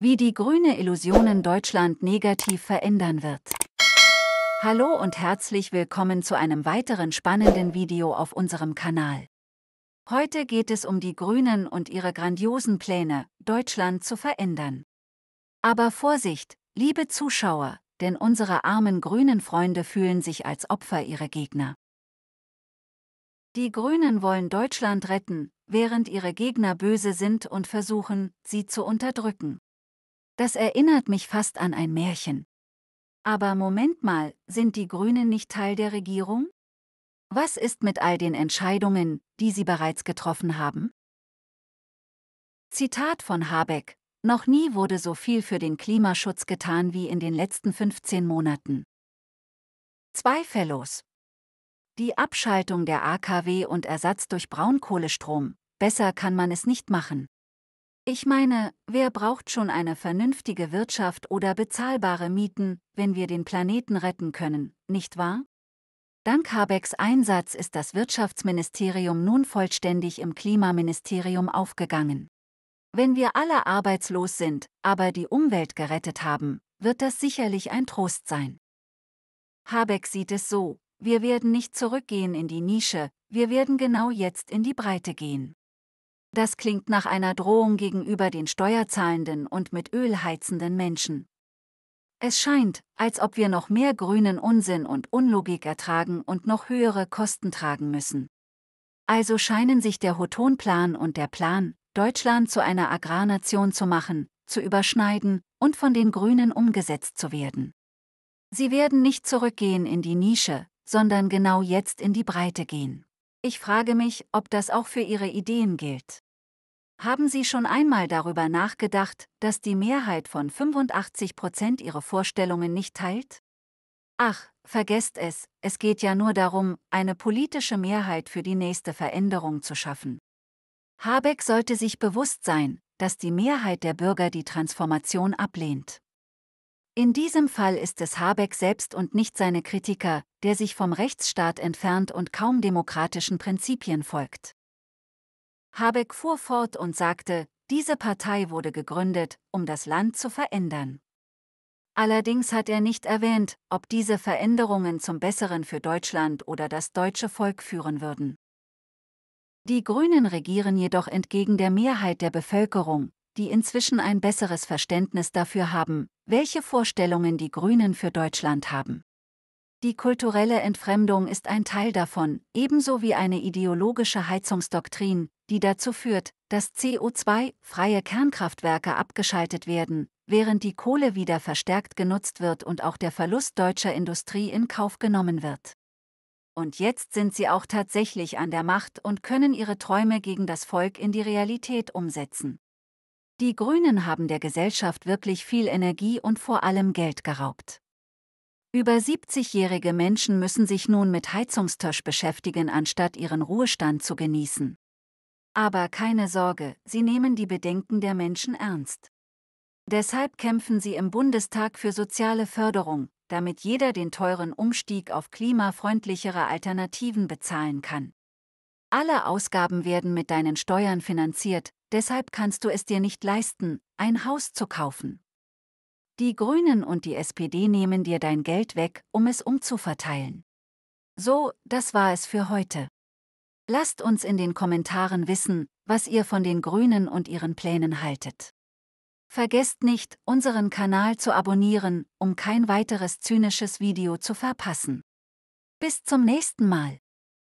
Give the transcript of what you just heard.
wie die grüne Illusionen Deutschland negativ verändern wird. Hallo und herzlich willkommen zu einem weiteren spannenden Video auf unserem Kanal. Heute geht es um die Grünen und ihre grandiosen Pläne, Deutschland zu verändern. Aber Vorsicht, liebe Zuschauer, denn unsere armen grünen Freunde fühlen sich als Opfer ihrer Gegner. Die Grünen wollen Deutschland retten, während ihre Gegner böse sind und versuchen, sie zu unterdrücken. Das erinnert mich fast an ein Märchen. Aber Moment mal, sind die Grünen nicht Teil der Regierung? Was ist mit all den Entscheidungen, die sie bereits getroffen haben? Zitat von Habeck. Noch nie wurde so viel für den Klimaschutz getan wie in den letzten 15 Monaten. Zweifellos. Die Abschaltung der AKW und Ersatz durch Braunkohlestrom, besser kann man es nicht machen. Ich meine, wer braucht schon eine vernünftige Wirtschaft oder bezahlbare Mieten, wenn wir den Planeten retten können, nicht wahr? Dank Habecks Einsatz ist das Wirtschaftsministerium nun vollständig im Klimaministerium aufgegangen. Wenn wir alle arbeitslos sind, aber die Umwelt gerettet haben, wird das sicherlich ein Trost sein. Habeck sieht es so, wir werden nicht zurückgehen in die Nische, wir werden genau jetzt in die Breite gehen. Das klingt nach einer Drohung gegenüber den steuerzahlenden und mit Öl heizenden Menschen. Es scheint, als ob wir noch mehr grünen Unsinn und Unlogik ertragen und noch höhere Kosten tragen müssen. Also scheinen sich der Hotonplan und der Plan, Deutschland zu einer Agrarnation zu machen, zu überschneiden und von den Grünen umgesetzt zu werden. Sie werden nicht zurückgehen in die Nische, sondern genau jetzt in die Breite gehen. Ich frage mich, ob das auch für Ihre Ideen gilt. Haben Sie schon einmal darüber nachgedacht, dass die Mehrheit von 85 Prozent Ihre Vorstellungen nicht teilt? Ach, vergesst es, es geht ja nur darum, eine politische Mehrheit für die nächste Veränderung zu schaffen. Habeck sollte sich bewusst sein, dass die Mehrheit der Bürger die Transformation ablehnt. In diesem Fall ist es Habeck selbst und nicht seine Kritiker, der sich vom Rechtsstaat entfernt und kaum demokratischen Prinzipien folgt. Habeck fuhr fort und sagte, diese Partei wurde gegründet, um das Land zu verändern. Allerdings hat er nicht erwähnt, ob diese Veränderungen zum Besseren für Deutschland oder das deutsche Volk führen würden. Die Grünen regieren jedoch entgegen der Mehrheit der Bevölkerung, die inzwischen ein besseres Verständnis dafür haben, welche Vorstellungen die Grünen für Deutschland haben. Die kulturelle Entfremdung ist ein Teil davon, ebenso wie eine ideologische Heizungsdoktrin, die dazu führt, dass CO2-freie Kernkraftwerke abgeschaltet werden, während die Kohle wieder verstärkt genutzt wird und auch der Verlust deutscher Industrie in Kauf genommen wird. Und jetzt sind sie auch tatsächlich an der Macht und können ihre Träume gegen das Volk in die Realität umsetzen. Die Grünen haben der Gesellschaft wirklich viel Energie und vor allem Geld geraubt. Über 70-jährige Menschen müssen sich nun mit Heizungstösch beschäftigen, anstatt ihren Ruhestand zu genießen. Aber keine Sorge, sie nehmen die Bedenken der Menschen ernst. Deshalb kämpfen sie im Bundestag für soziale Förderung, damit jeder den teuren Umstieg auf klimafreundlichere Alternativen bezahlen kann. Alle Ausgaben werden mit deinen Steuern finanziert, deshalb kannst du es dir nicht leisten, ein Haus zu kaufen. Die Grünen und die SPD nehmen dir dein Geld weg, um es umzuverteilen. So, das war es für heute. Lasst uns in den Kommentaren wissen, was ihr von den Grünen und ihren Plänen haltet. Vergesst nicht, unseren Kanal zu abonnieren, um kein weiteres zynisches Video zu verpassen. Bis zum nächsten Mal.